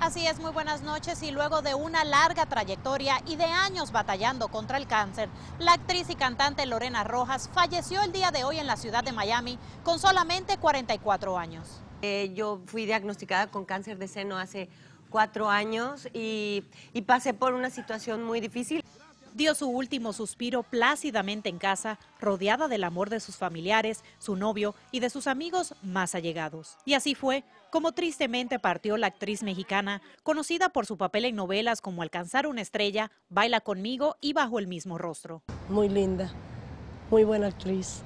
Así es, muy buenas noches y luego de una larga trayectoria y de años batallando contra el cáncer, la actriz y cantante Lorena Rojas falleció el día de hoy en la ciudad de Miami con solamente 44 años. Eh, yo fui diagnosticada con cáncer de seno hace cuatro años y pasé por una situación muy difícil dio su último suspiro plácidamente en casa, rodeada del amor de sus familiares, su novio y de sus amigos más allegados. Y así fue como tristemente partió la actriz mexicana, conocida por su papel en novelas como Alcanzar una estrella, Baila conmigo y Bajo el mismo rostro. Muy linda, muy buena actriz.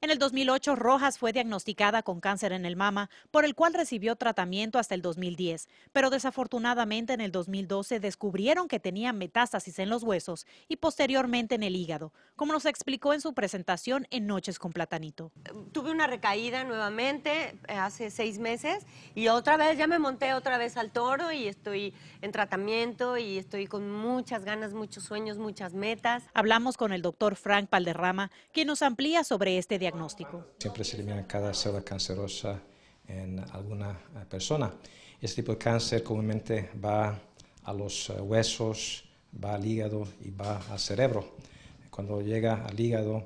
En el 2008, Rojas fue diagnosticada con cáncer en el mama, por el cual recibió tratamiento hasta el 2010, pero desafortunadamente en el 2012 descubrieron que tenía metástasis en los huesos y posteriormente en el hígado, como nos explicó en su presentación en Noches con Platanito. Tuve una recaída nuevamente eh, hace seis meses y otra vez ya me monté otra vez al toro y estoy en tratamiento y estoy con muchas ganas, muchos sueños, muchas metas. Hablamos con el doctor Frank Palderrama, quien nos amplía sobre este diagnóstico diagnóstico. Siempre se elimina cada célula cancerosa en alguna eh, persona. Este tipo de cáncer comúnmente va a los eh, huesos, va al hígado y va al cerebro. Cuando llega al hígado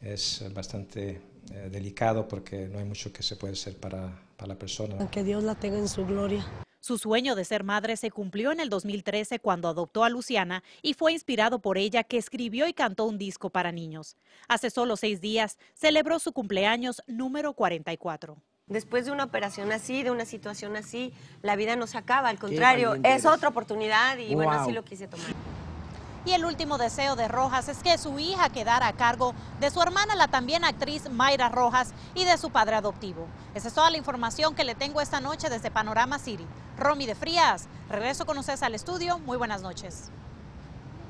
es bastante eh, delicado porque no hay mucho que se puede hacer para, para la persona. Que Dios la tenga en su gloria. Su sueño de ser madre se cumplió en el 2013 cuando adoptó a Luciana y fue inspirado por ella que escribió y cantó un disco para niños. Hace solo seis días celebró su cumpleaños número 44. Después de una operación así, de una situación así, la vida no se acaba, al contrario, es otra oportunidad y bueno, así lo quise tomar. Y el último deseo de Rojas es que su hija quedara a cargo de su hermana, la también actriz Mayra Rojas, y de su padre adoptivo. Esa es toda la información que le tengo esta noche desde Panorama City. Romy de Frías, regreso con ustedes al estudio. Muy buenas noches.